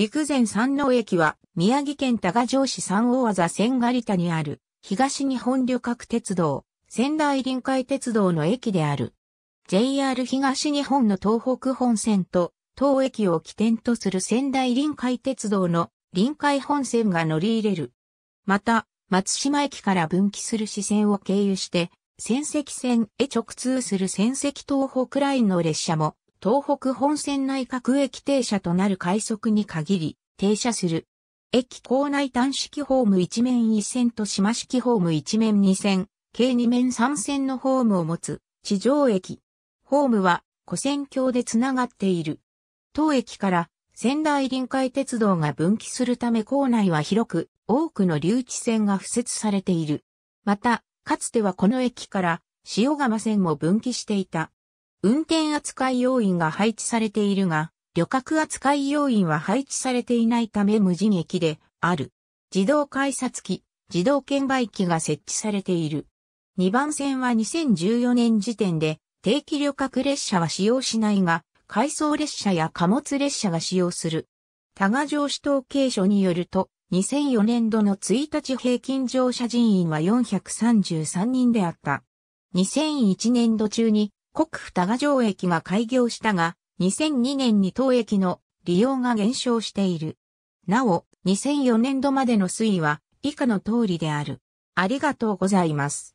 陸前山王駅は宮城県多賀城市三大技千狩田にある東日本旅客鉄道仙台臨海鉄道の駅である。JR 東日本の東北本線と当駅を起点とする仙台臨海鉄道の臨海本線が乗り入れる。また、松島駅から分岐する支線を経由して、仙石線へ直通する仙石東北ラインの列車も東北本線内各駅停車となる快速に限り、停車する。駅構内端式ホーム1面1線と島式ホーム1面2線、計2面3線のホームを持つ地上駅。ホームは古線橋でつながっている。当駅から仙台臨海鉄道が分岐するため構内は広く多くの留置線が付設されている。また、かつてはこの駅から塩釜線も分岐していた。運転扱い要員が配置されているが、旅客扱い要員は配置されていないため無人駅である。自動改札機、自動券売機が設置されている。2番線は2014年時点で定期旅客列車は使用しないが、回送列車や貨物列車が使用する。多賀城市統計所によると、2004年度の1日平均乗車人員は433人であった。2001年度中に国府多賀城駅が開業したが、2002年に当駅の利用が減少している。なお、2004年度までの推移は以下の通りである。ありがとうございます。